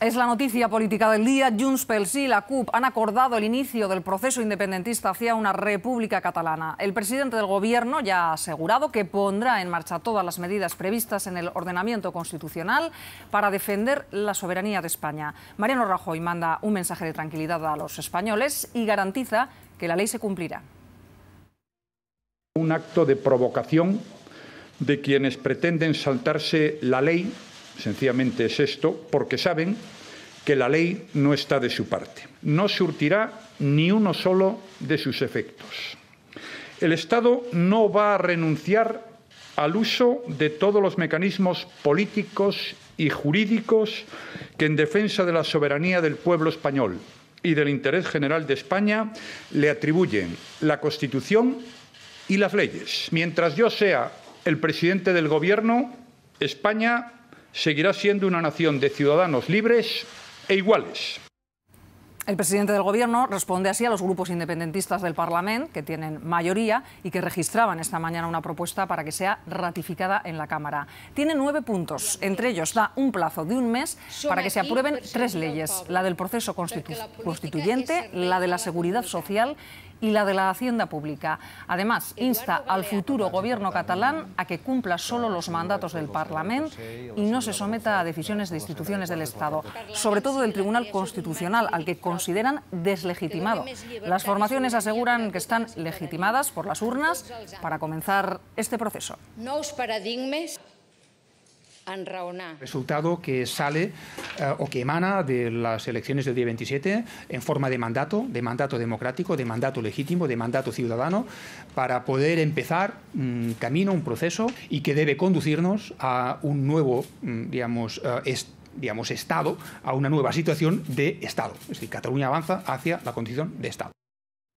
Es la noticia política del día. Junts pel y la CUP han acordado el inicio del proceso independentista hacia una república catalana. El presidente del gobierno ya ha asegurado que pondrá en marcha todas las medidas previstas en el ordenamiento constitucional para defender la soberanía de España. Mariano Rajoy manda un mensaje de tranquilidad a los españoles y garantiza que la ley se cumplirá. Un acto de provocación de quienes pretenden saltarse la ley Sencillamente es esto, porque saben que la ley no está de su parte. No surtirá ni uno solo de sus efectos. El Estado no va a renunciar al uso de todos los mecanismos políticos y jurídicos que en defensa de la soberanía del pueblo español y del interés general de España le atribuyen la Constitución y las leyes. Mientras yo sea el presidente del Gobierno, España seguirá siendo una nación de ciudadanos libres e iguales. El presidente del Gobierno responde así a los grupos independentistas del Parlamento, que tienen mayoría y que registraban esta mañana una propuesta para que sea ratificada en la Cámara. Tiene nueve puntos, entre ellos da un plazo de un mes para que se aprueben tres leyes, la del proceso constituyente, la de la seguridad social y la de la Hacienda Pública. Además, insta al futuro gobierno catalán a que cumpla solo los mandatos del Parlamento y no se someta a decisiones de instituciones del Estado, sobre todo del Tribunal Constitucional, al que consideran deslegitimado. Las formaciones aseguran que están legitimadas por las urnas para comenzar este proceso. Resultado que sale eh, o que emana de las elecciones del día 27 en forma de mandato, de mandato democrático, de mandato legítimo, de mandato ciudadano, para poder empezar un mm, camino, un proceso y que debe conducirnos a un nuevo, mm, digamos, eh, digamos, Estado, a una nueva situación de Estado. Es decir, Cataluña avanza hacia la condición de Estado.